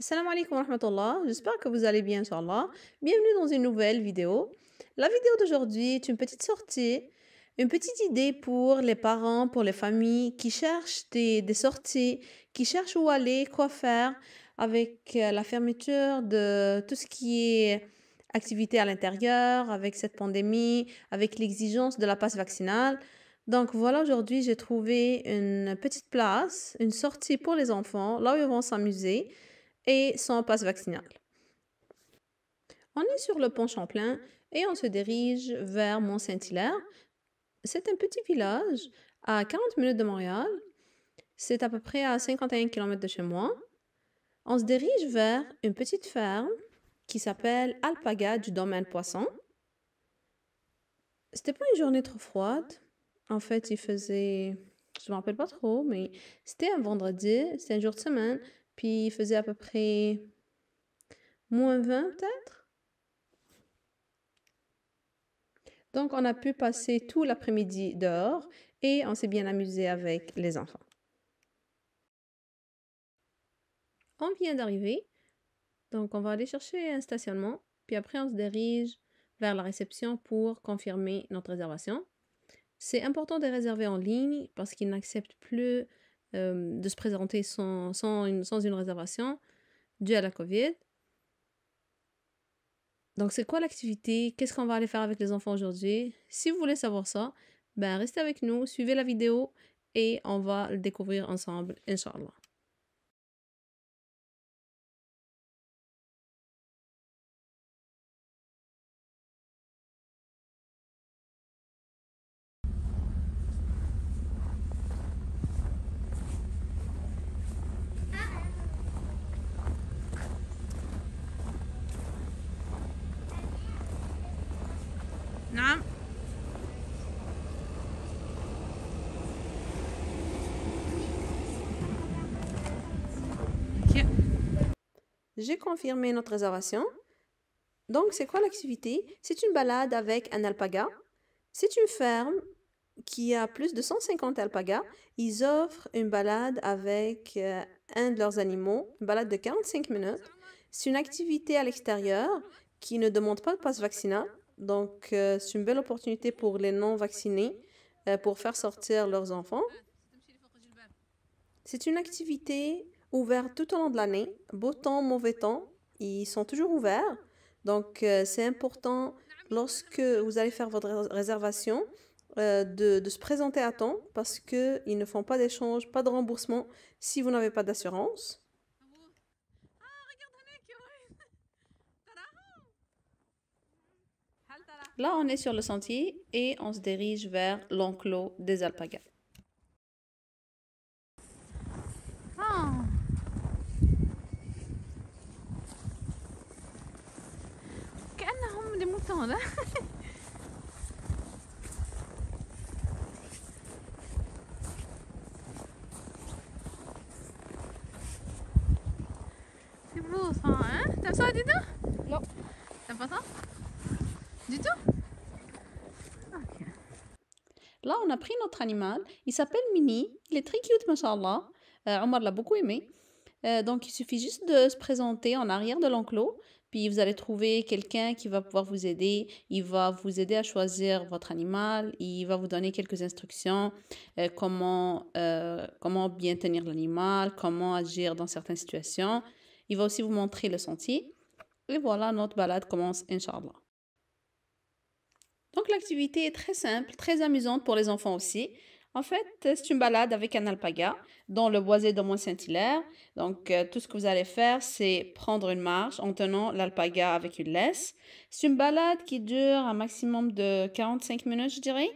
Assalamu alaikum wa rahmatullah, j'espère que vous allez bien, là. Bienvenue dans une nouvelle vidéo. La vidéo d'aujourd'hui est une petite sortie, une petite idée pour les parents, pour les familles qui cherchent des sorties, qui cherchent où aller, quoi faire avec euh, la fermeture de tout ce qui est activité à l'intérieur, avec cette pandémie, avec l'exigence de la passe vaccinale. Donc voilà, aujourd'hui, j'ai trouvé une petite place, une sortie pour les enfants, là où ils vont s'amuser et son passe vaccinal. On est sur le pont Champlain et on se dirige vers Mont-Saint-Hilaire. C'est un petit village à 40 minutes de Montréal. C'est à peu près à 51 km de chez moi. On se dirige vers une petite ferme qui s'appelle Alpaga du domaine Poisson. C'était pas une journée trop froide. En fait, il faisait. Je me rappelle pas trop, mais c'était un vendredi, C'est un jour de semaine. Puis il faisait à peu près moins 20 peut-être. Donc on a pu passer tout l'après-midi dehors et on s'est bien amusé avec les enfants. On vient d'arriver, donc on va aller chercher un stationnement, puis après on se dirige vers la réception pour confirmer notre réservation. C'est important de réserver en ligne parce qu'ils n'acceptent plus euh, de se présenter sans, une, sans une réservation due à la COVID. Donc, c'est quoi l'activité? Qu'est-ce qu'on va aller faire avec les enfants aujourd'hui? Si vous voulez savoir ça, ben restez avec nous, suivez la vidéo et on va le découvrir ensemble, Inch'Allah. J'ai confirmé notre réservation. Donc, c'est quoi l'activité C'est une balade avec un alpaga. C'est une ferme qui a plus de 150 alpagas. Ils offrent une balade avec euh, un de leurs animaux, une balade de 45 minutes. C'est une activité à l'extérieur qui ne demande pas de passe vaccinal. Donc, euh, c'est une belle opportunité pour les non-vaccinés euh, pour faire sortir leurs enfants. C'est une activité ouverts tout au long de l'année, beau temps, mauvais temps, ils sont toujours ouverts. Donc euh, c'est important lorsque vous allez faire votre réservation euh, de, de, se présenter à temps parce qu'ils ne font pas d'échange, pas de remboursement si vous n'avez pas d'assurance. Là, on est sur le sentier et on se dirige vers l'enclos des alpagas. Hein C'est beau ça, hein T'aimes ça, Dida Non. T'as pas ça Du tout OK. Là, on a pris notre animal. Il s'appelle Mini. Il est très cute, Masha'Allah, Euh, Omar l'a beaucoup aimé. Euh, donc, il suffit juste de se présenter en arrière de l'enclos, puis vous allez trouver quelqu'un qui va pouvoir vous aider. Il va vous aider à choisir votre animal, il va vous donner quelques instructions, euh, comment, euh, comment bien tenir l'animal, comment agir dans certaines situations. Il va aussi vous montrer le sentier. Et voilà, notre balade commence, Inch'Allah. Donc l'activité est très simple, très amusante pour les enfants aussi. En fait, c'est une balade avec un alpaga dans le boisé de Mont-Saint-Hilaire. Donc, euh, tout ce que vous allez faire, c'est prendre une marche en tenant l'alpaga avec une laisse. C'est une balade qui dure un maximum de 45 minutes, je dirais.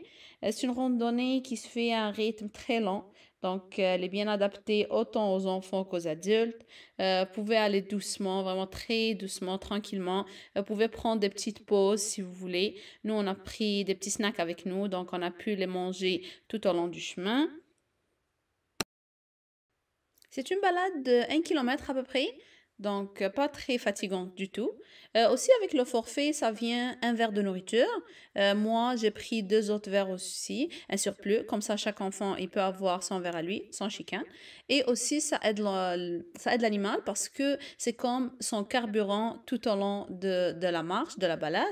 Euh, c'est une randonnée qui se fait à un rythme très lent. Donc, euh, elle est bien adaptée autant aux enfants qu'aux adultes. Euh, vous pouvez aller doucement, vraiment très doucement, tranquillement. Vous pouvez prendre des petites pauses si vous voulez. Nous, on a pris des petits snacks avec nous, donc on a pu les manger tout au long du chemin. C'est une balade de 1 km à peu près donc euh, pas très fatigant du tout. Euh, aussi avec le forfait, ça vient un verre de nourriture. Euh, moi, j'ai pris deux autres verres aussi, un surplus. Comme ça, chaque enfant, il peut avoir son verre à lui, son chicken. Et aussi, ça aide l'animal parce que c'est comme son carburant tout au long de la marche, de la balade.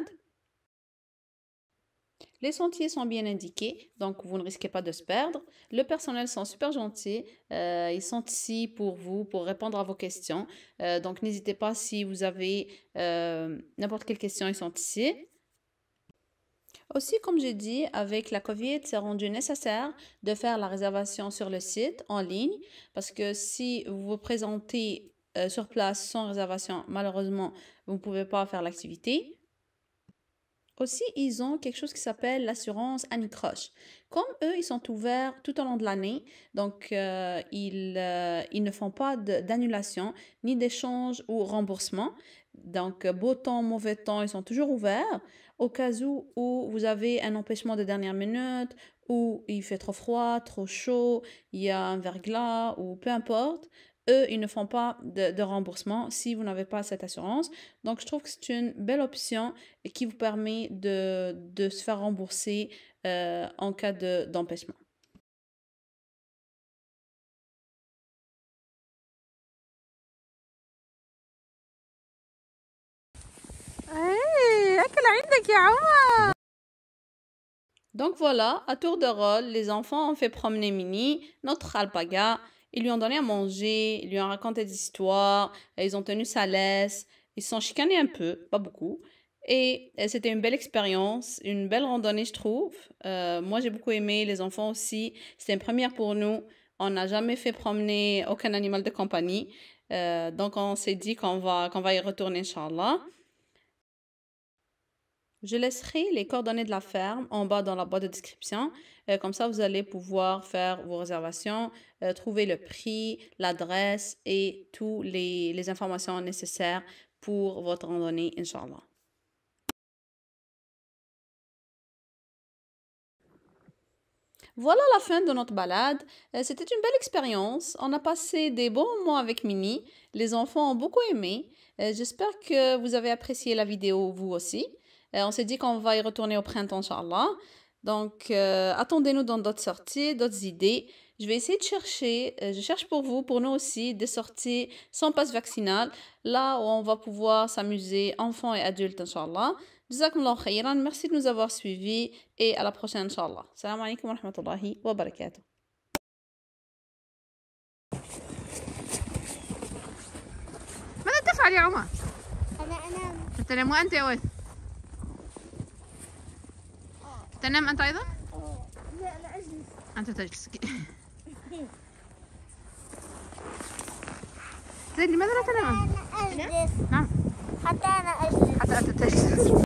Les sentiers sont bien indiqués, donc vous ne risquez pas de se perdre. Le personnel sont super gentils. Euh, ils sont ici pour vous, pour répondre à vos questions. Euh, donc n'hésitez pas si vous avez euh, n'importe quelle question, ils sont ici. Aussi, comme j'ai dit, avec la COVID, c'est rendu nécessaire de faire la réservation sur le site en ligne parce que si vous vous présentez sur place sans réservation, malheureusement, vous ne pouvez pas faire l'activité. Aussi, ils ont quelque chose qui s'appelle l'assurance anicroche. Comme eux, ils sont ouverts tout au long de l'année, donc euh, euh, ils, ne font pas d'annulation, ni d'échange ou remboursement. Donc, euh, beau temps, mauvais temps, ils sont toujours ouverts. Au cas où, où vous avez un empêchement de dernière minute, où il fait trop froid, trop chaud, il y a un verglas, ou peu importe, eux, ils ne font pas de, remboursement si vous n'avez pas cette assurance. Donc, je trouve que c'est une belle option qui vous permet de, se faire rembourser euh, en cas d'empêchement. Donc voilà, à tour de rôle, les enfants ont fait promener Mini, notre alpaga, ils lui ont donné à manger, ils lui ont raconté des histoires, euh, ils ont tenu sa laisse, ils se sont chicanés un peu, pas beaucoup. Et euh, c'était une belle expérience, une belle randonnée, je trouve. Euh, moi, j'ai beaucoup aimé, les enfants aussi. C'était une première pour nous. On n'a jamais fait promener aucun animal de compagnie. donc, on s'est dit qu'on va, qu'on va y retourner, Inch'Allah. Je laisserai les coordonnées de la ferme en bas dans la boîte de description. Euh, comme ça, vous allez pouvoir faire vos réservations, euh, trouver le prix, l'adresse et toutes les, informations nécessaires pour votre randonnée, Inch'Allah. Voilà la fin de notre balade. Euh, c'était une belle expérience. On a passé des bons moments avec Mini. Les enfants ont beaucoup aimé. J'espère que vous avez apprécié la vidéo vous aussi on s'est dit qu'on va y retourner au printemps, Inch'Allah. Donc, euh, attendez-nous dans d'autres sorties, d'autres idées. Je vais essayer de chercher, euh, je cherche pour vous, pour nous aussi, des sorties sans passe vaccinal, là où on va pouvoir s'amuser, enfants et adultes, Inch'Allah. Jazakumullah khayran, merci de nous avoir suivis et à la prochaine, Inch'Allah. Salam alaikum wa rahmatullahi wa barakatuh. تنام أنت أيضا؟ لا أنا أجلس أنت تجلس زين لماذا لا تنام؟ أنا أجلس نعم حتى أنا أجلس حتى أنت تجلس